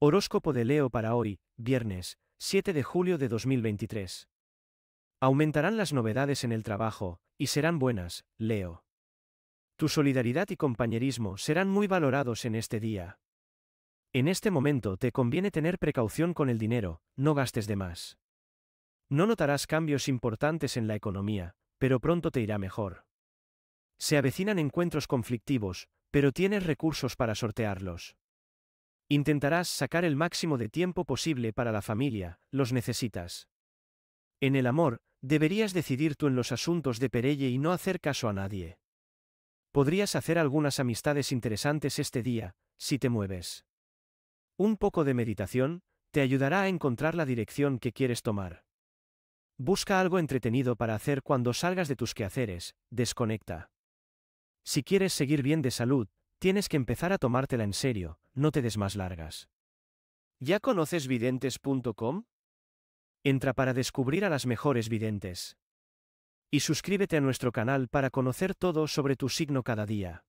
Horóscopo de Leo para hoy, viernes, 7 de julio de 2023. Aumentarán las novedades en el trabajo, y serán buenas, Leo. Tu solidaridad y compañerismo serán muy valorados en este día. En este momento te conviene tener precaución con el dinero, no gastes de más. No notarás cambios importantes en la economía, pero pronto te irá mejor. Se avecinan encuentros conflictivos, pero tienes recursos para sortearlos. Intentarás sacar el máximo de tiempo posible para la familia, los necesitas. En el amor, deberías decidir tú en los asuntos de Pereye y no hacer caso a nadie. Podrías hacer algunas amistades interesantes este día, si te mueves. Un poco de meditación, te ayudará a encontrar la dirección que quieres tomar. Busca algo entretenido para hacer cuando salgas de tus quehaceres, desconecta. Si quieres seguir bien de salud, Tienes que empezar a tomártela en serio, no te des más largas. ¿Ya conoces videntes.com? Entra para descubrir a las mejores videntes. Y suscríbete a nuestro canal para conocer todo sobre tu signo cada día.